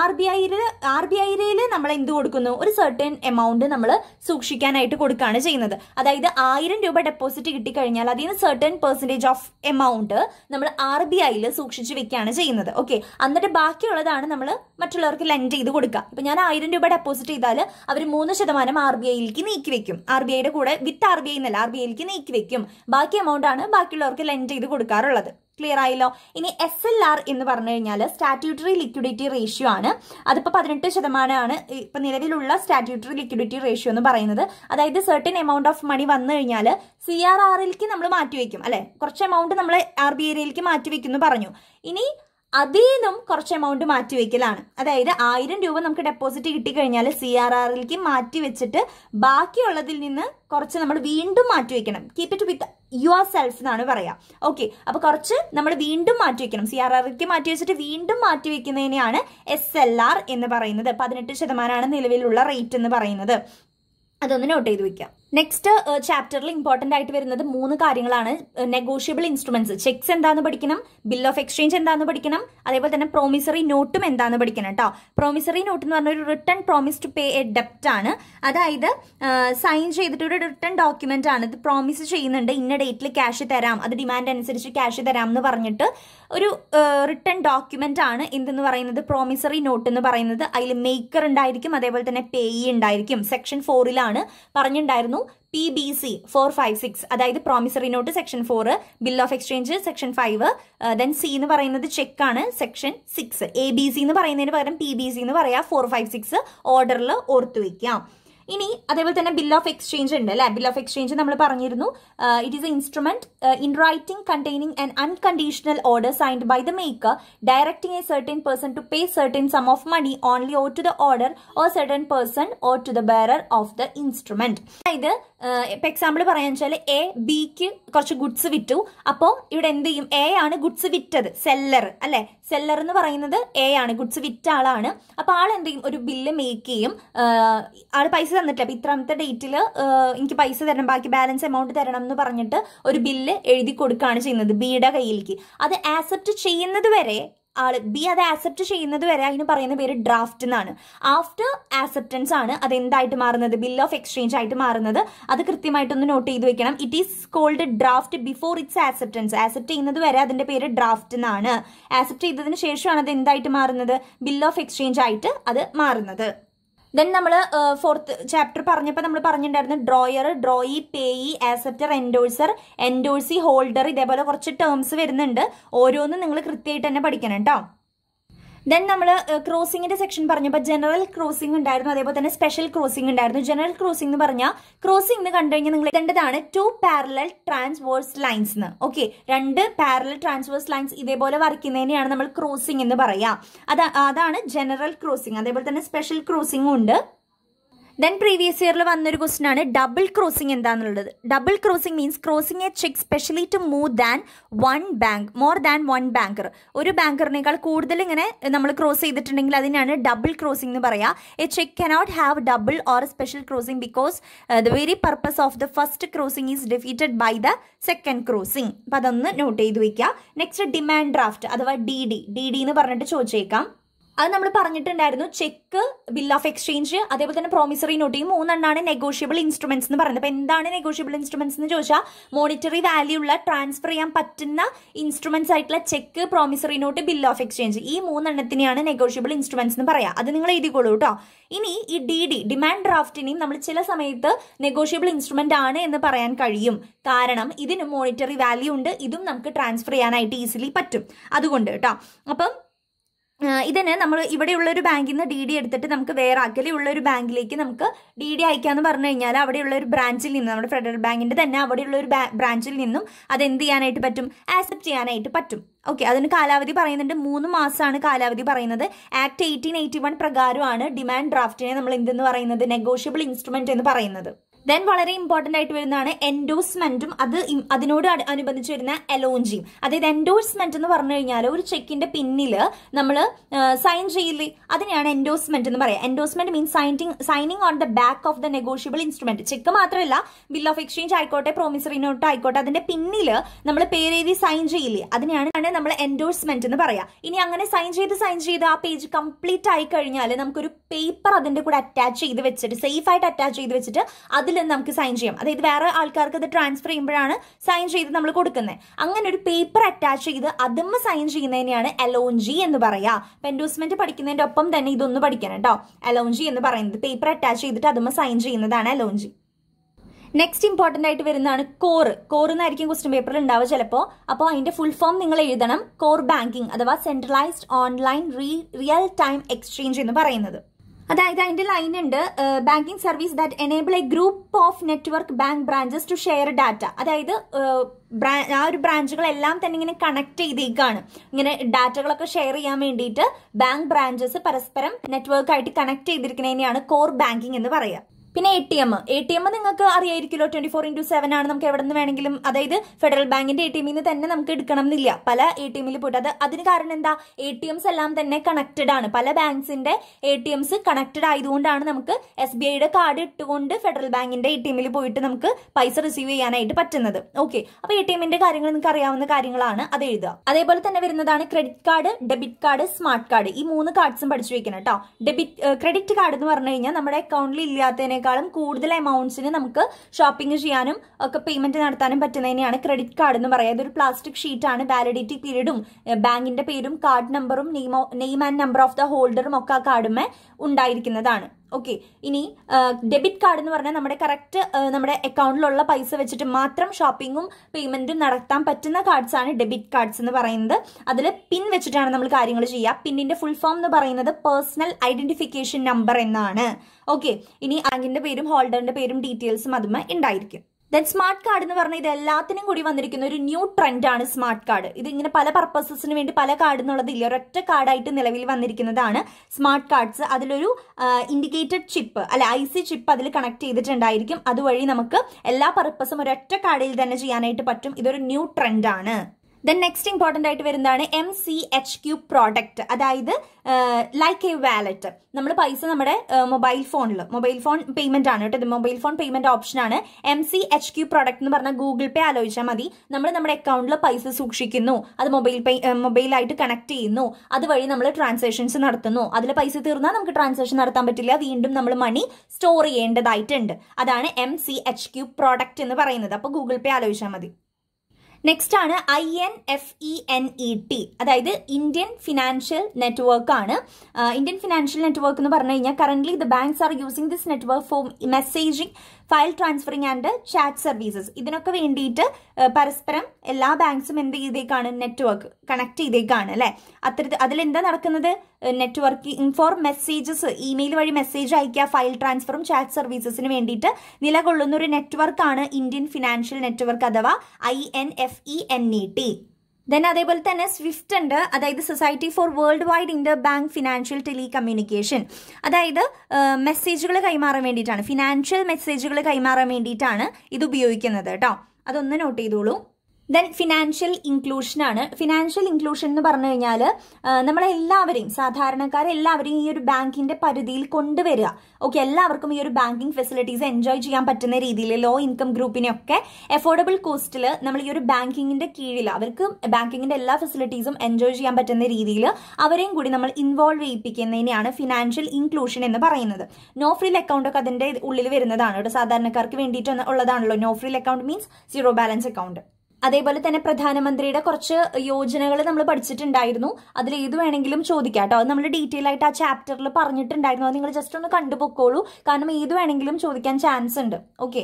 ആർ ബി ഐയിൽ ആർ ബി ഐയിൽ നമ്മൾ എന്ത് കൊടുക്കുന്നു ഒരു സർട്ടൻ എമൗണ്ട് നമ്മൾ സൂക്ഷിക്കാനായിട്ട് കൊടുക്കുകയാണ് ചെയ്യുന്നത് അതായത് ആയിരം രൂപ ഡെപ്പോസിറ്റ് കിട്ടിക്കഴിഞ്ഞാൽ അതിൽ നിന്ന് സർട്ടൻ പെർസെൻറ്റേജ് ഓഫ് എമൗണ്ട് നമ്മൾ ആർ ബി ഐയിൽ സൂക്ഷിച്ച് വെക്കുകയാണ് ചെയ്യുന്നത് ഓക്കെ എന്നിട്ട് ബാക്കിയുള്ളതാണ് നമ്മൾ മറ്റുള്ളവർക്ക് ലെൻഡ് ചെയ്ത് കൊടുക്കുക ഇപ്പം ഞാൻ ആയിരം രൂപ ഡെപ്പോസിറ്റ് ചെയ്താൽ അവർ മൂന്ന് ശതമാനം ആർ ബി ഐയിലേക്ക് നീക്കി വെക്കും ആർ ബി ഐയുടെ കൂടെ വിത്ത് ആർ ബി ഐ എന്നല്ല ആർ ബി ഐയിലേക്ക് നീക്കി വെക്കും ബാക്കി എമൗണ്ടാണ് ബാക്കിയുള്ളവർക്ക് ലെൻഡ് ചെയ്ത് കൊടുക്കാറുള്ളത് ക്ലിയർ ആയല്ലോ ഇനി എസ് എൽ ആർ എന്ന് പറഞ്ഞു കഴിഞ്ഞാൽ സ്റ്റാറ്റ്യൂട്ടറി ലിക്വിഡിറ്റി റേഷ്യോ ആണ് അതിപ്പോൾ പതിനെട്ട് ശതമാനമാണ് ഇപ്പൊ നിലവിലുള്ള സ്റ്റാറ്റ്യൂട്ടറി ലിക്വിഡിറ്റി റേഷ്യോ എന്ന് പറയുന്നത് അതായത് സെർട്ടൺ എമൗണ്ട് ഓഫ് മണി വന്നു കഴിഞ്ഞാൽ സി ആർ ആറിലേക്ക് നമ്മൾ മാറ്റിവെക്കും അല്ലേ കുറച്ച് എമൗണ്ട് നമ്മൾ ആർ ബി ഐയിലേക്ക് മാറ്റിവെക്കും എന്ന് പറഞ്ഞു ഇനി അതിൽ നിന്നും കുറച്ച് എമൗണ്ട് മാറ്റി അതായത് ആയിരം രൂപ നമുക്ക് ഡെപ്പോസിറ്റ് കിട്ടിക്കഴിഞ്ഞാൽ സി ആർ ആറിലേക്ക് മാറ്റി വെച്ചിട്ട് ബാക്കിയുള്ളതിൽ നിന്ന് കുറച്ച് നമ്മൾ വീണ്ടും മാറ്റി keep it with yourself എന്നാണ് പറയാം ഓക്കെ അപ്പോൾ കുറച്ച് നമ്മൾ വീണ്ടും മാറ്റി വെക്കണം സി ആർ ആർക്ക് മാറ്റി വെച്ചിട്ട് വീണ്ടും മാറ്റി വെക്കുന്നതിനെയാണ് എസ് എൽ ആർ എന്ന് പറയുന്നത് പതിനെട്ട് ശതമാനമാണ് നിലവിലുള്ള റേറ്റ് എന്ന് പറയുന്നത് അതൊന്ന് നോട്ട് ചെയ്ത് വെക്കാം നെക്സ്റ്റ് ചാപ്റ്ററിൽ ഇമ്പോർട്ടന്റ് ആയിട്ട് വരുന്നത് മൂന്ന് കാര്യങ്ങളാണ് നെഗോഷ്യബിൾ ഇൻസ്ട്രുമെന്റ്സ് ചെക്സ് എന്താന്ന് പഠിക്കണം ബിൽ ഓഫ് എക്സ്ചേഞ്ച് എന്താന്ന് പഠിക്കണം അതേപോലെ തന്നെ പ്രോമിസറി നോട്ടും എന്താന്ന് പഠിക്കണം കേട്ടോ പ്രോമിസറി നോട്ട് എന്ന് പറഞ്ഞ ഒരു return promise to pay a ഡെപ്റ്റ് ആണ് അതായത് സൈൻ uh, ചെയ്തിട്ടൊരു ഒരു റിട്ടേൺ ഡോക്യുമെന്റ് ആണ് ഇത് പ്രോമിസ് ചെയ്യുന്നുണ്ട് ഇന്ന ഡേറ്റിൽ ക്യാഷ് തരാം അത് ഡിമാൻഡ് അനുസരിച്ച് ക്യാഷ് തരാം എന്ന് പറഞ്ഞിട്ട് ഒരു റിട്ടേൺ ഡോക്യുമെൻ്റ് ആണ് എന്തെന്ന് പറയുന്നത് പ്രോമിസറി നോട്ട് എന്ന് പറയുന്നത് അതിൽ മേക്കർ ഉണ്ടായിരിക്കും അതേപോലെ തന്നെ പേയി ഉണ്ടായിരിക്കും സെക്ഷൻ ഫോറിലാണ് പറഞ്ഞിട്ടുണ്ടായിരുന്നു P B C four five six അതായത് promissory note section four bill of exchange section five then C എന്ന് പറയുന്നത് ചെക്ക് ആണ് section six A B C എന്ന് പറയുന്നതിന് പകരം പി ബി സി എന്ന് പറയാം ഫോർ ഫൈവ് സിക്സ് ഓർഡറിൽ ഓർത്തു വയ്ക്കാം ഇനി അതേപോലെ തന്നെ ബിൽ ഓഫ് എക്സ്ചേഞ്ച് ഉണ്ട് അല്ലെ ബിൽ ഓഫ് എക്സ്ചേഞ്ച് നമ്മൾ പറഞ്ഞിരുന്നു it is a instrument in writing containing and unconditional order signed by the maker directing a certain person to pay certain sum of money only oh to the order or certain person or to the bearer of the instrument അതായത് ഇപ്പൊ example പറയാന്ന് വെച്ചാൽ A ബിക്ക് കുറച്ച് goods വിറ്റു അപ്പോ ഇവിടെ എന്ത് ചെയ്യും എ ആണ് ഗുഡ്സ് വിറ്റത് സെല്ലർ അല്ലെ സെല്ലർ എന്ന് പറയുന്നത് എ ആണ് ഗുഡ്സ് വിറ്റ ആളാണ് അപ്പോൾ ആൾ എന്ത് ചെയ്യും ഒരു ബില്ല് മേക്ക് ചെയ്യും ആൾ പൈസ തന്നിട്ട് അപ്പൊ ഇത്രാമത്തെ ഡേറ്റിൽ എനിക്ക് പൈസ തരണം ബാക്കി ബാലൻസ് എമൗണ്ട് തരണം എന്ന് പറഞ്ഞിട്ട് ഒരു ബില്ല് എഴുതി കൊടുക്കുകയാണ് ചെയ്യുന്നത് ബിയുടെ കയ്യിലേക്ക് അത് ആക്സെപ്റ്റ് ചെയ്യുന്നത് വരെ ആൾ ബി അത് ആക്സെപ്റ്റ് ചെയ്യുന്നത് വരെ അതിന് പറയുന്ന പേര് ഡ്രാഫ്റ്റ് എന്നാണ് ആഫ്റ്റർ ആക്സെപ്റ്റൻസ് ആണ് അത് എന്തായിട്ട് മാറുന്നത് ബിൽ ഓഫ് എക്സ്ചേഞ്ച് ആയിട്ട് മാറുന്നത് അത് കൃത്യമായിട്ടൊന്ന് നോട്ട് ചെയ്ത് വെക്കണം it is called draft before its acceptance accept ചെയ്യുന്നത് വരെ അതിന്റെ പേര് ഡ്രാഫ്റ്റ് എന്നാണ് ആക്സെപ്റ്റ് ചെയ്തതിന് ശേഷമാണ് അത് എന്തായിട്ട് മാറുന്നത് ബിൽ ഓഫ് എക്സ്ചേഞ്ച് ആയിട്ട് അത് മാറുന്നത് ദെൻ നമ്മൾ ഫോർത്ത് ചാപ്റ്റർ പറഞ്ഞപ്പോൾ നമ്മൾ പറഞ്ഞിട്ടുണ്ടായിരുന്നു drawer drawee payee acceptor endorser endorsee holder ഇതേപോലെ കുറച്ച് ടേംസ് വരുന്നുണ്ട് ഓരോന്നും നിങ്ങൾ കൃത്യമായിട്ട് തന്നെ പഠിക്കണം കേട്ടോ ദെൻ നമ്മൾ ക്രോസിംഗിന്റെ സെക്ഷൻ പറഞ്ഞപ്പോൾ ജനറൽ ക്രോസിംഗ് ഉണ്ടായിരുന്നു അതേപോലെ തന്നെ സ്പെഷ്യൽ ക്രോസിംഗ് ഉണ്ടായിരുന്നു ജനറൽ ക്രോസിംഗ് എന്ന് പറഞ്ഞാൽ ക്രോസിംഗ് എന്ന് കണ്ടു കഴിഞ്ഞാൽ നിങ്ങൾ എഴുതേണ്ടതാണ് ടു പാരലൽ ട്രാൻസ്വേഴ്സ് ലൈൻസ് എന്ന് ഓക്കെ രണ്ട് പാരലൽ ട്രാൻസ്വേഴ്സ് ലൈൻസ് ഇതേപോലെ വരയ്ക്കുന്നതിനെയാണ് നമ്മൾ ക്രോസിംഗ് എന്ന് പറയുക അതാണ് ജനറൽ ക്രോസിംഗ് അതേപോലെ തന്നെ സ്പെഷ്യൽ ക്രോസിംഗും ഉണ്ട് ദെൻ പ്രീവിയസ് ഇയറിൽ വന്നൊരു ക്വസ്റ്റൻ ആണ് ഡബിൾ ക്രോസിംഗ് എന്താണെന്നുള്ളത് double crossing means crossing a cheque specially to move than one bank more than one banker ഒരു ബാങ്കറിനേക്കാൾ കൂടുതൽ ഇങ്ങനെ നമ്മൾ ക്രോസ് ചെയ്തിട്ടുണ്ടെങ്കിൽ അതിനാണ് ഡബിൾ ക്രോസിംഗ് എന്ന് പറയാം a cheque cannot have double or special crossing because the very purpose of the first crossing is defeated by the second crossing അപ്പം അതൊന്ന് നോട്ട് ചെയ്ത് വയ്ക്കുക നെക്സ്റ്റ് ഡിമാൻഡ് ഡ്രാഫ്റ്റ് അഥവാ ഡി ഡി ഡി ഡി എന്ന് പറഞ്ഞിട്ട് ചോദിച്ചേക്കാം അത് നമ്മൾ പറഞ്ഞിട്ടുണ്ടായിരുന്നു ചെക്ക് ബിൽ ഓഫ് എക്സ്ചേഞ്ച് അതേപോലെ തന്നെ പ്രോമിസറി നോട്ട് ഈ മൂന്നെണ്ണാണ് നെഗോഷ്യബിൾ ഇൻസ്ട്രുമെന്റ്സ് എന്ന് പറയുന്നത് അപ്പൊ എന്താണ് നെഗോഷ്യബിൾ ഇൻസ്ട്രുമെന്റ്സ് എന്ന് ചോദിച്ചാൽ മോണിറ്ററി വാല്യൂ ഉള്ള ട്രാൻസ്ഫർ ചെയ്യാൻ പറ്റുന്ന ഇൻസ്ട്രുമെന്റ്സ് ആയിട്ടുള്ള cheque promissory note bill of exchange ഈ മൂന്നെണ്ണത്തിനെയാണ് നെഗോഷ്യബിൾ ഇൻസ്ട്രുമെന്റ്സ് എന്ന് പറയാം അത് നിങ്ങൾ എഴുതിക്കോളൂ കേട്ടോ ഇനി ഈ ഡി ഡി ഡിമാൻഡ് ഡ്രാഫ്റ്റിനെയും നമ്മൾ ചില സമയത്ത് നെഗോഷ്യബിൾ ഇൻസ്ട്രുമെന്റ് ആണ് എന്ന് പറയാൻ കഴിയും കാരണം ഇതിന് മോണിറ്ററി വാല്യൂ ഉണ്ട് ഇതും നമുക്ക് ട്രാൻസ്ഫർ ചെയ്യാനായിട്ട് ഈസിലി പറ്റും അതുകൊണ്ട് കേട്ടോ അപ്പം ഇതിന് നമ്മൾ ഇവിടെയുള്ള ഒരു ബാങ്കിൽ നിന്ന് ഡി ഡി എടുത്തിട്ട് നമുക്ക് വേറെ അകലെയുള്ള ഒരു ബാങ്കിലേക്ക് നമുക്ക് ഡി ഡി അയക്കാമെന്ന് പറഞ്ഞു കഴിഞ്ഞാൽ അവിടെയുള്ള ഒരു ബ്രാഞ്ചിൽ നിന്ന് നമ്മുടെ ഫെഡറൽ ബാങ്കിൻ്റെ തന്നെ അവിടെയുള്ള ഒരു ബ്രാഞ്ചിൽ നിന്നും അത് എന്ത് ചെയ്യാനായിട്ട് പറ്റും ആക്സെപ്റ്റ് ചെയ്യാനായിട്ട് പറ്റും ഓക്കെ അതിന് കാലാവധി പറയുന്നുണ്ട് മൂന്ന് മാസമാണ് കാലാവധി പറയുന്നത് ആക്ട് എയ്റ്റീൻ എയ്റ്റി വൺ പ്രകാരമാണ് ഡിമാൻഡ് ഡ്രാഫ്റ്റിനെ നമ്മൾ എന്തെന്ന് പറയുന്നത് നെഗോഷ്യബിൾ ഇൻസ്ട്രുമെന്റ് എന്ന് പറയുന്നത് ദെൻ വളരെ ഇമ്പോർട്ടന്റ് ആയിട്ട് വരുന്നതാണ് എൻഡോസ്മെന്റും അത് അതിനോട് അനുബന്ധിച്ച് വരുന്ന എലോഞ്ചിയും അതായത് എൻഡോസ്മെന്റ് എന്ന് പറഞ്ഞു കഴിഞ്ഞാൽ ഒരു ചെക്കിന്റെ പിന്നിൽ നമ്മൾ സൈൻ ചെയ്യില്ലേ അതിനെയാണ് എൻഡോസ്മെന്റ് എന്ന് പറയുക endorsement means signing signing on the back of the negotiable instrument cheque മാത്രമല്ല ബിൽ ഓഫ് എക്സ്ചേഞ്ച് ആയിക്കോട്ടെ പ്രോമിസറി നോട്ട് ആയിക്കോട്ടെ അതിന്റെ പിന്നിൽ നമ്മൾ പേരെഴുതി സൈൻ ചെയ്യില്ലേ അതിനെയാണ് നമ്മൾ എൻഡോസ്മെന്റ് എന്ന് പറയുക ഇനി അങ്ങനെ സൈൻ ചെയ്ത് സൈൻ ചെയ്ത് ആ പേജ് കംപ്ലീറ്റ് ആയി കഴിഞ്ഞാൽ നമുക്കൊരു പേപ്പർ അതിന്റെ കൂടെ അറ്റാച്ച് ചെയ്ത് വെച്ചിട്ട് സേഫ് ആയിട്ട് അറ്റാച്ച് ചെയ്ത് വെച്ചിട്ട് അത് അതിൽ നമുക്ക് സൈൻ ചെയ്യാം അതായത് വേറെ ആൾക്കാർക്ക് അത് ട്രാൻസ്ഫർ ചെയ്യുമ്പോഴാണ് സൈൻ ചെയ്ത് നമ്മൾ കൊടുക്കുന്നത് അങ്ങനെ ഒരു പേപ്പർ അറ്റാച്ച് ചെയ്ത് അതും സൈൻ ചെയ്യുന്നതിനെയാണ് അലോഞ്ചി എന്ന് പറയാ പെൻഡൂസ്മെന്റ് പഠിക്കുന്നതിന്റെ ഒപ്പം തന്നെ ഇതൊന്ന് പഠിക്കണം കേട്ടോ അലോഞ്ചി എന്ന് പറയുന്നത് പേപ്പർ അറ്റാച്ച് ചെയ്തിട്ട് അതും സൈൻ ചെയ്യുന്നതാണ് അലോഞ്ചി നെക്സ്റ്റ് ഇമ്പോർട്ടൻ്റ് ആയിട്ട് വരുന്നതാണ് കോർ കോർ എന്നായിരിക്കും ക്വസ്റ്റ്യൻ പേപ്പറിൽ ഉണ്ടാവുക ചിലപ്പോൾ അപ്പോൾ അതിന്റെ ഫുൾ ഫോം നിങ്ങൾ എഴുതണം കോർ ബാങ്കിങ് അഥവാ centralised online real time exchange എന്ന് പറയുന്നത് അതായത് അതിന്റെ ലൈൻ ഉണ്ട് banking service that enable a group of network bank branches to share data അതായത് ആ ഒരു ബ്രാഞ്ചുകളെല്ലാം തന്നെ ഇങ്ങനെ കണക്ട് ചെയ്തേക്കാണ് ഇങ്ങനെ ഡാറ്റകളൊക്കെ ഷെയർ ചെയ്യാൻ വേണ്ടിയിട്ട് ബാങ്ക് ബ്രാഞ്ചസ് പരസ്പരം നെറ്റ്വർക്കായിട്ട് കണക്ട് ചെയ്തിരിക്കുന്നതിനെയാണ് കോർ ബാങ്കിങ് എന്ന് പറയുക പിന്നെ A T M A T M നിങ്ങൾക്ക് അറിയായിരിക്കുമല്ലോ ട്വന്റി ഫോർ ഇൻറ്റു സെവൻ ആണ് നമുക്ക് എവിടെ നിന്ന് വേണമെങ്കിലും അതായത് ഫെഡറൽ ബാങ്കിന്റെ എ ടി എമ്മിൽ നിന്ന് തന്നെ നമുക്ക് എടുക്കണം എന്നില്ല പല എ ടി എമ്മിൽ പോയിട്ട് അത് അതിന് കാരണം എന്താ എ ടി എംസ് എല്ലാം തന്നെ കണക്റ്റഡ് ആണ് പല ബാങ്ക്സിന്റെ എ ടി എംസ് കണക്റ്റഡ് ആയതുകൊണ്ടാണ് നമുക്ക് എസ് ബി ഐയുടെ കാർഡ് ഇട്ടുകൊണ്ട് ഫെഡറൽ ബാങ്കിന്റെ എ ടി എമ്മിൽ പോയിട്ട് നമുക്ക് പൈസ റിസീവ് ചെയ്യാനായിട്ട് പറ്റുന്നത് ഓക്കെ അപ്പോൾ എ ടി എമ്മിന്റെ കാര്യങ്ങൾ നിങ്ങൾക്ക് അറിയാവുന്ന കാര്യങ്ങളാണ് അത് എഴുതുക അതേപോലെ തന്നെ വരുന്നതാണ് credit card debit card smart card ഈ മൂന്ന് കാർഡ്സും പഠിച്ചു വെക്കണം കേട്ടോ ഡെബിറ്റ് ക്രെഡിറ്റ് കാർഡ് എന്ന് പറഞ്ഞു കഴിഞ്ഞാൽ നമ്മുടെ അക്കൗണ്ടിൽ ഇല്ലാത്തതിനേക്കാൾ അതിനേക്കാളും കൂടുതൽ എമൗണ്ട്സിന് നമുക്ക് ഷോപ്പിംഗ് ചെയ്യാനും ഒക്കെ പേയ്മെന്റ് നടത്താനും പറ്റുന്നതിനെയാണ് ക്രെഡിറ്റ് കാർഡ് എന്ന് പറയുന്നത് ഒരു പ്ലാസ്റ്റിക് ഷീറ്റാണ് വാലിഡിറ്റി പീരീഡും ബാങ്കിന്റെ പേരും കാർഡ് നമ്പറും name and number of the ഹോൾഡറും ഒക്കെ ആ കാർഡുമേ ഉണ്ടായിരിക്കുന്നതാണ് ഓക്കെ ഇനി ഡെബിറ്റ് കാർഡ് എന്ന് പറഞ്ഞാൽ നമ്മുടെ കറക്റ്റ് നമ്മുടെ അക്കൗണ്ടിലുള്ള പൈസ വെച്ചിട്ട് മാത്രം ഷോപ്പിങ്ങും പേയ്മെന്റും നടത്താൻ പറ്റുന്ന കാർഡ്സ് ആണ് ഡെബിറ്റ് കാർഡ്സ് എന്ന് പറയുന്നത് അതിൽ പിൻ വെച്ചിട്ടാണ് നമ്മൾ കാര്യങ്ങൾ ചെയ്യുക പിന്നിന്റെ ഫുൾ ഫോം എന്ന് പറയുന്നത് പേഴ്സണൽ ഐഡന്റിഫിക്കേഷൻ നമ്പർ എന്നാണ് ഓക്കെ ഇനി ബാങ്കിന്റെ പേരും ഹോൾഡറിന്റെ പേരും ഡീറ്റെയിൽസും അതുമേ ഉണ്ടായിരിക്കും ദെൻ സ്മാർട്ട് കാർഡ് എന്ന് പറഞ്ഞാൽ ഇത് എല്ലാത്തിനും കൂടി വന്നിരിക്കുന്ന ഒരു ന്യൂ ട്രെൻഡാണ് സ്മാർട്ട് കാർഡ് ഇത് ഇങ്ങനെ പല പർപ്പസസിന് വേണ്ടി പല കാർഡ് എന്നുള്ളത് ഇല്ല ഒരൊറ്റ കാർഡായിട്ട് നിലവിൽ വന്നിരിക്കുന്നതാണ് സ്മാർട്ട് കാർഡ്സ് അതിലൊരു ഇൻഡിക്കേറ്റഡ് ചിപ്പ് അല്ല ഐ സി ചിപ്പ് അതിൽ കണക്ട് ചെയ്തിട്ടുണ്ടായിരിക്കും അതുവഴി നമുക്ക് എല്ലാ പർപ്പസും ഒരൊറ്റ കാർഡിൽ തന്നെ ചെയ്യാനായിട്ട് പറ്റും ഇതൊരു ന്യൂ ട്രെൻഡാണ് ദെൻ നെക്സ്റ്റ് ഇമ്പോർട്ടൻ്റ് ആയിട്ട് വരുന്നതാണ് M C H Q product അതായത് ലൈക്ക് എ വാലറ്റ് നമ്മൾ പൈസ നമ്മുടെ മൊബൈൽ ഫോണിൽ മൊബൈൽ ഫോൺ പേയ്മെന്റ് ആണ് കേട്ടോ മൊബൈൽ ഫോൺ പേയ്മെന്റ് ഓപ്ഷനാണ് M C H Q product എന്ന് പറഞ്ഞാൽ ഗൂഗിൾ പേ ആലോചിച്ചാൽ മതി നമ്മൾ നമ്മുടെ അക്കൗണ്ടിൽ പൈസ സൂക്ഷിക്കുന്നു അത് മൊബൈൽ പേ മൊബൈലായിട്ട് കണക്ട് ചെയ്യുന്നു അതുവഴി നമ്മൾ ട്രാൻസാക്ഷൻസ് നടത്തുന്നു അതിൽ പൈസ തീർന്നാൽ നമുക്ക് ട്രാൻസാക്ഷൻ നടത്താൻ പറ്റില്ല വീണ്ടും നമ്മൾ മണി സ്റ്റോർ ചെയ്യേണ്ടതായിട്ടുണ്ട് അതാണ് M C H Q product എന്ന് പറയുന്നത് അപ്പോൾ ഗൂഗിൾ പേ ആലോചിച്ചാൽ മതി നെക്സ്റ്റ് ആണ് I N F E N E T അതായത് ഇന്ത്യൻ ഫിനാൻഷ്യൽ നെറ്റ്വർക്ക് ആണ് ഇന്ത്യൻ ഫിനാൻഷ്യൽ നെറ്റ്വർക്ക് എന്ന് പറഞ്ഞു കഴിഞ്ഞാൽ current the banks are using this network for messaging file transferring and chat services ഇതിനൊക്കെ വേണ്ടിയിട്ട് പരസ്പരം എല്ലാ ബാങ്ക്സും എന്ത് ചെയ്തേക്കാണ് നെറ്റ്വർക്ക് കണക്ട് ചെയ്തേക്കാണ് അല്ലേ അത്തരത്തിൽ എന്താ നടക്കുന്നത് നെറ്റ്വർക്കിംഗ് ഫോർ മെസ്സേജസ് ഇമെയിൽ വഴി മെസ്സേജ് അയക്കുക ഫയൽ ട്രാൻസ്ഫറും ചാറ്റ് സർവീസസിന് വേണ്ടിയിട്ട് നിലകൊള്ളുന്ന ഒരു നെറ്റ്വർക്കാണ് ഇന്ത്യൻ ഫിനാൻഷ്യൽ നെറ്റ്വർക്ക് അഥവാ I N F E N E T then അതേപോലെ തന്നെ സ്വിഫ്റ്റ് ഉണ്ട് അതായത് society for world wide interbank financial telecommunication അതായത് മെസ്സേജുകൾ കൈമാറാൻ വേണ്ടിയിട്ടാണ് ഫിനാൻഷ്യൽ മെസ്സേജുകൾ കൈമാറാൻ വേണ്ടിയിട്ടാണ് ഇത് ഉപയോഗിക്കുന്നത് കേട്ടോ അതൊന്ന് നോട്ട് ചെയ്തോളൂ ദെൻ ഫിനാൻഷ്യൽ ഇൻക്ലൂഷനാണ് ഫിനാൻഷ്യൽ ഇൻക്ലൂഷൻ എന്ന് പറഞ്ഞു കഴിഞ്ഞാൽ നമ്മളെല്ലാവരെയും സാധാരണക്കാരെല്ലാവരെയും ഈ ഒരു ബാങ്കിന്റെ പരിധിയിൽ കൊണ്ടുവരിക ഓക്കെ എല്ലാവർക്കും ഈ ഒരു ബാങ്കിങ് ഫെസിലിറ്റീസ് എൻജോയ് ചെയ്യാൻ പറ്റുന്ന രീതിയിൽ ലോ ഇൻകം ഗ്രൂപ്പിനെയൊക്കെ എഫോർഡബിൾ കോസ്റ്റിൽ നമ്മൾ ഈ ഒരു ബാങ്കിങ്ങിന്റെ കീഴിൽ അവർക്ക് ബാങ്കിങ്ങിന്റെ എല്ലാ ഫെസിലിറ്റീസും എൻജോയ് ചെയ്യാൻ പറ്റുന്ന രീതിയിൽ അവരെയും കൂടി നമ്മൾ ഇൻവോൾവ് ചെയ്യിപ്പിക്കുന്നതിനെയാണ് ഫിനാൻഷ്യൽ ഇൻക്ലൂഷൻ എന്ന് പറയുന്നത് നോ ഫ്രീൽ അക്കൗണ്ടൊക്കെ അതിൻ്റെ അതിന്റെ ഉള്ളിൽ വരുന്നതാണ് ഒരു സാധാരണക്കാർക്ക് വേണ്ടിയിട്ട് ഉള്ളതാണല്ലോ no frill account means zero balance account അതേപോലെ തന്നെ പ്രധാനമന്ത്രിയുടെ കുറച്ച് യോജനകൾ നമ്മൾ പഠിച്ചിട്ടുണ്ടായിരുന്നു അതിൽ ഏത് വേണമെങ്കിലും ചോദിക്കാം കേട്ടോ നമ്മൾ ഡീറ്റെയിൽ ആയിട്ട് ആ ചാപ്റ്ററിൽ പറഞ്ഞിട്ടുണ്ടായിരുന്നു അത് നിങ്ങൾ ജസ്റ്റ് ഒന്ന് കണ്ടുപോക്കോളൂ കാരണം ഏത് വേണമെങ്കിലും ചോദിക്കാൻ ചാൻസ് ഉണ്ട് ഓക്കെ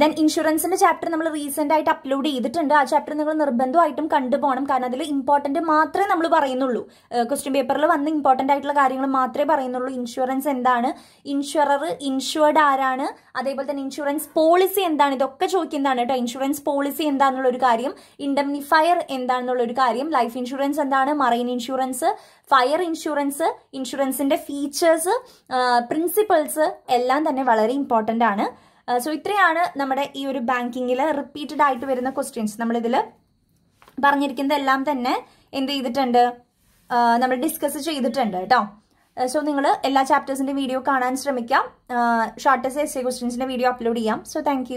ദെൻ ഇൻഷുറൻസിന്റെ ചാപ്റ്റർ നമ്മൾ റീസെന്റ് ആയിട്ട് അപ്ലോഡ് ചെയ്തിട്ടുണ്ട് ആ ചാപ്റ്റർ നിങ്ങൾ നിർബന്ധമായിട്ടും കണ്ടുപോകണം കാരണം അതിൽ ഇമ്പോർട്ടന്റ് മാത്രമേ നമ്മൾ പറയുന്നുള്ളൂ ക്വസ്റ്റ്യൻ പേപ്പറിൽ വന്ന് ഇമ്പോർട്ടന്റ് ആയിട്ടുള്ള കാര്യങ്ങൾ മാത്രമേ പറയുന്നുള്ളൂ ഇൻഷുറൻസ് എന്താണ് ഇൻഷുറർ ഇൻഷുർഡ് ആരാണ് അതേപോലെ തന്നെ ഇൻഷുറൻസ് പോളിസി എന്താണ് ഇതൊക്കെ ചോദിക്കുന്നതാണ് കേട്ടോ ഇൻഷുറൻസ് പോളിസി എന്താണെന്നുള്ള ഒരു കാര്യം ഇൻഡംനിഫയർ എന്താണെന്നുള്ള ഒരു കാര്യം ലൈഫ് ഇൻഷുറൻസ് എന്താണ് മറൈൻ ഇൻഷുറൻസ് ഫയർ ഇൻഷുറൻസ് ഇൻഷുറൻസിന്റെ ഫീച്ചേഴ്സ് പ്രിൻസിപ്പൾസ് എല്ലാം തന്നെ വളരെ ഇമ്പോർട്ടന്റ് ആണ് സോ ഇത്രയാണ് നമ്മുടെ ഈ ഒരു ബാങ്കിങ്ങിൽ റിപ്പീറ്റഡ് ആയിട്ട് വരുന്ന ക്വസ്റ്റ്യൻസ് നമ്മളിതിൽ പറഞ്ഞിരിക്കുന്നതെല്ലാം തന്നെ എന്ത് ചെയ്തിട്ടുണ്ട് നമ്മൾ ഡിസ്കസ് ചെയ്തിട്ടുണ്ട് കേട്ടോ സോ നിങ്ങൾ എല്ലാ ചാപ്റ്റേഴ്സിൻ്റെ വീഡിയോ കാണാൻ ശ്രമിക്കാം ഷോർട്ടസ്റ്റ് എസ് എ ക്വസ്റ്റ്യൻസിൻ്റെ വീഡിയോ അപ്ലോഡ് ചെയ്യാം സോ താങ്ക്